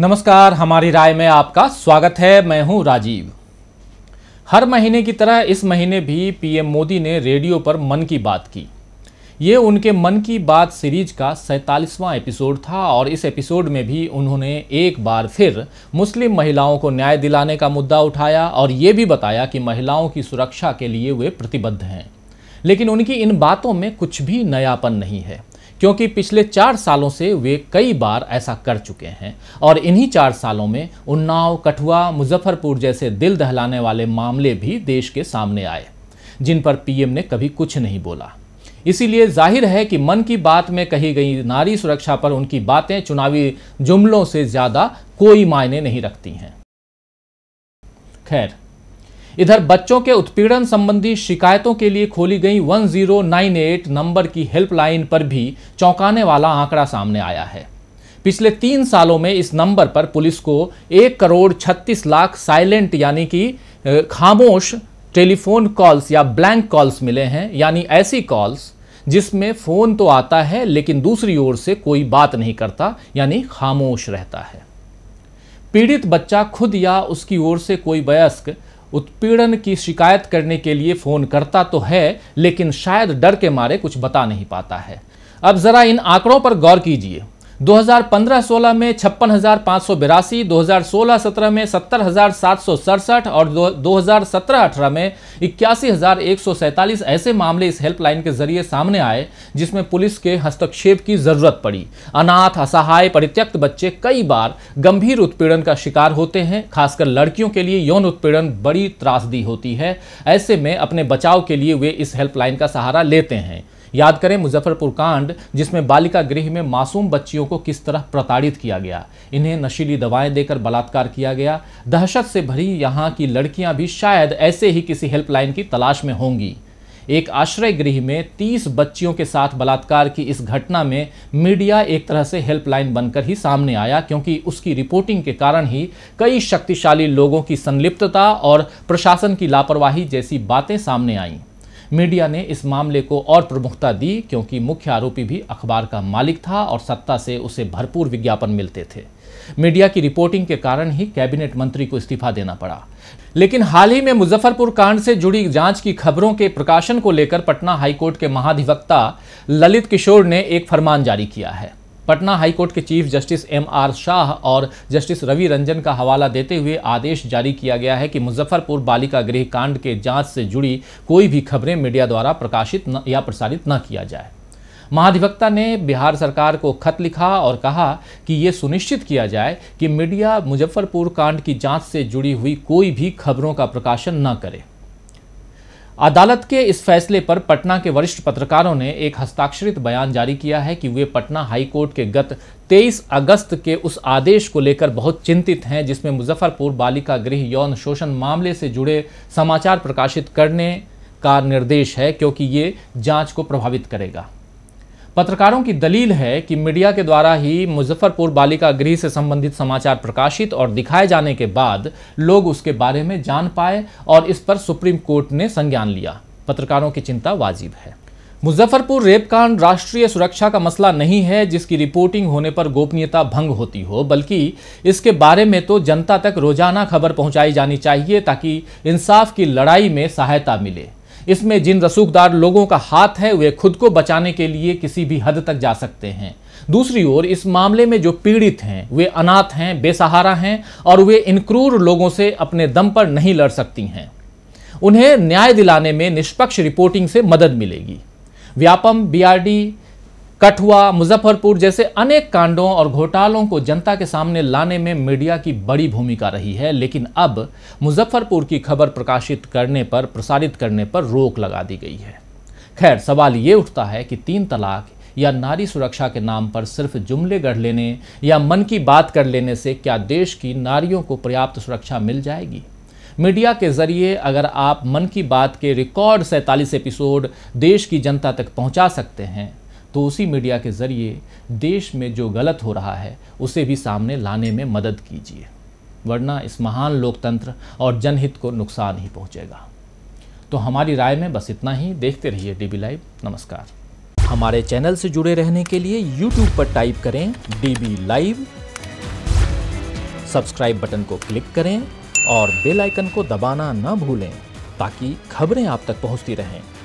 नमस्कार हमारी राय में आपका स्वागत है मैं हूं राजीव हर महीने की तरह इस महीने भी पीएम मोदी ने रेडियो पर मन की बात की ये उनके मन की बात सीरीज का सैंतालीसवां एपिसोड था और इस एपिसोड में भी उन्होंने एक बार फिर मुस्लिम महिलाओं को न्याय दिलाने का मुद्दा उठाया और ये भी बताया कि महिलाओं की सुरक्षा के लिए वे प्रतिबद्ध हैं लेकिन उनकी इन बातों में कुछ भी नयापन नहीं है क्योंकि पिछले चार सालों से वे कई बार ऐसा कर चुके हैं और इन्हीं चार सालों में उन्नाव कठुआ मुजफ्फरपुर जैसे दिल दहलाने वाले मामले भी देश के सामने आए जिन पर पीएम ने कभी कुछ नहीं बोला इसीलिए जाहिर है कि मन की बात में कही गई नारी सुरक्षा पर उनकी बातें चुनावी जुमलों से ज़्यादा कोई मायने नहीं रखती हैं खैर इधर बच्चों के उत्पीड़न संबंधी शिकायतों के लिए खोली गई 1098 नंबर की हेल्पलाइन पर भी चौंकाने वाला आंकड़ा सामने आया है पिछले तीन सालों में इस नंबर पर पुलिस को एक करोड़ छत्तीस लाख साइलेंट यानी कि खामोश टेलीफोन कॉल्स या ब्लैंक कॉल्स मिले हैं यानी ऐसी कॉल्स जिसमें फ़ोन तो आता है लेकिन दूसरी ओर से कोई बात नहीं करता यानी खामोश रहता है पीड़ित बच्चा खुद या उसकी ओर से कोई वयस्क उत्पीड़न की शिकायत करने के लिए फ़ोन करता तो है लेकिन शायद डर के मारे कुछ बता नहीं पाता है अब ज़रा इन आंकड़ों पर गौर कीजिए 2015-16 में छप्पन हज़ार पाँच सौ बिरासी दो में सत्तर हज़ार सात सौ सड़सठ और दो हज़ार सत्रह में इक्यासी हज़ार एक सौ सैंतालीस ऐसे मामले इस हेल्पलाइन के जरिए सामने आए जिसमें पुलिस के हस्तक्षेप की ज़रूरत पड़ी अनाथ असहाय परित्यक्त बच्चे कई बार गंभीर उत्पीड़न का शिकार होते हैं खासकर लड़कियों के लिए यौन उत्पीड़न बड़ी त्रासदी होती है ऐसे में अपने बचाव के लिए वे इस हेल्पलाइन का सहारा लेते हैं याद करें मुजफ्फरपुर कांड जिसमें बालिका गृह में मासूम बच्चियों को किस तरह प्रताड़ित किया गया इन्हें नशीली दवाएं देकर बलात्कार किया गया दहशत से भरी यहाँ की लड़कियां भी शायद ऐसे ही किसी हेल्पलाइन की तलाश में होंगी एक आश्रय गृह में 30 बच्चियों के साथ बलात्कार की इस घटना में मीडिया एक तरह से हेल्पलाइन बनकर ही सामने आया क्योंकि उसकी रिपोर्टिंग के कारण ही कई शक्तिशाली लोगों की संलिप्तता और प्रशासन की लापरवाही जैसी बातें सामने आईं मीडिया ने इस मामले को और प्रमुखता दी क्योंकि मुख्य आरोपी भी अखबार का मालिक था और सत्ता से उसे भरपूर विज्ञापन मिलते थे मीडिया की रिपोर्टिंग के कारण ही कैबिनेट मंत्री को इस्तीफा देना पड़ा लेकिन हाल ही में मुजफ्फरपुर कांड से जुड़ी जांच की खबरों के प्रकाशन को लेकर पटना हाईकोर्ट के महाधिवक्ता ललित किशोर ने एक फरमान जारी किया है पटना हाईकोर्ट के chief justice M R Shah और जस्टिस रवि रंजन का हवाला देते हुए आदेश जारी किया गया है कि मुजफ्फरपुर बालिका गृह कांड के जांच से जुड़ी कोई भी खबरें मीडिया द्वारा प्रकाशित न, या प्रसारित न किया जाए महाधिवक्ता ने बिहार सरकार को खत लिखा और कहा कि ये सुनिश्चित किया जाए कि मीडिया मुजफ्फरपुर कांड की जांच से जुड़ी हुई कोई भी खबरों का प्रकाशन न करे अदालत के इस फैसले पर पटना के वरिष्ठ पत्रकारों ने एक हस्ताक्षरित बयान जारी किया है कि वे पटना हाई कोर्ट के गत 23 अगस्त के उस आदेश को लेकर बहुत चिंतित हैं जिसमें मुजफ्फरपुर बालिका गृह यौन शोषण मामले से जुड़े समाचार प्रकाशित करने का निर्देश है क्योंकि ये जांच को प्रभावित करेगा पत्रकारों की दलील है कि मीडिया के द्वारा ही मुजफ्फरपुर बालिका गृह से संबंधित समाचार प्रकाशित और दिखाए जाने के बाद लोग उसके बारे में जान पाए और इस पर सुप्रीम कोर्ट ने संज्ञान लिया पत्रकारों की चिंता वाजिब है मुजफ्फरपुर रेपकांड राष्ट्रीय सुरक्षा का मसला नहीं है जिसकी रिपोर्टिंग होने पर गोपनीयता भंग होती हो बल्कि इसके बारे में तो जनता तक रोजाना खबर पहुंचाई जानी चाहिए ताकि इंसाफ की लड़ाई में सहायता मिले इसमें जिन रसूखदार लोगों का हाथ है वे खुद को बचाने के लिए किसी भी हद तक जा सकते हैं दूसरी ओर इस मामले में जो पीड़ित हैं वे अनाथ हैं बेसहारा हैं और वे इन क्रूर लोगों से अपने दम पर नहीं लड़ सकती हैं उन्हें न्याय दिलाने में निष्पक्ष रिपोर्टिंग से मदद मिलेगी व्यापम बीआरडी कठुआ मुजफ्फरपुर जैसे अनेक कांडों और घोटालों को जनता के सामने लाने में मीडिया की बड़ी भूमिका रही है लेकिन अब मुजफ्फरपुर की खबर प्रकाशित करने पर प्रसारित करने पर रोक लगा दी गई है खैर सवाल ये उठता है कि तीन तलाक या नारी सुरक्षा के नाम पर सिर्फ जुमले गढ़ लेने या मन की बात कर लेने से क्या देश की नारियों को पर्याप्त सुरक्षा मिल जाएगी मीडिया के जरिए अगर आप मन की बात के रिकॉर्ड सैंतालीस एपिसोड देश की जनता तक पहुंचा सकते हैं तो उसी मीडिया के ज़रिए देश में जो गलत हो रहा है उसे भी सामने लाने में मदद कीजिए वरना इस महान लोकतंत्र और जनहित को नुकसान ही पहुँचेगा तो हमारी राय में बस इतना ही देखते रहिए डीबी लाइव नमस्कार हमारे चैनल से जुड़े रहने के लिए यूट्यूब पर टाइप करें डीबी लाइव सब्सक्राइब बटन को क्लिक करें और बेल आइकन को दबाना ना भूलें ताकि खबरें आप तक पहुंचती रहें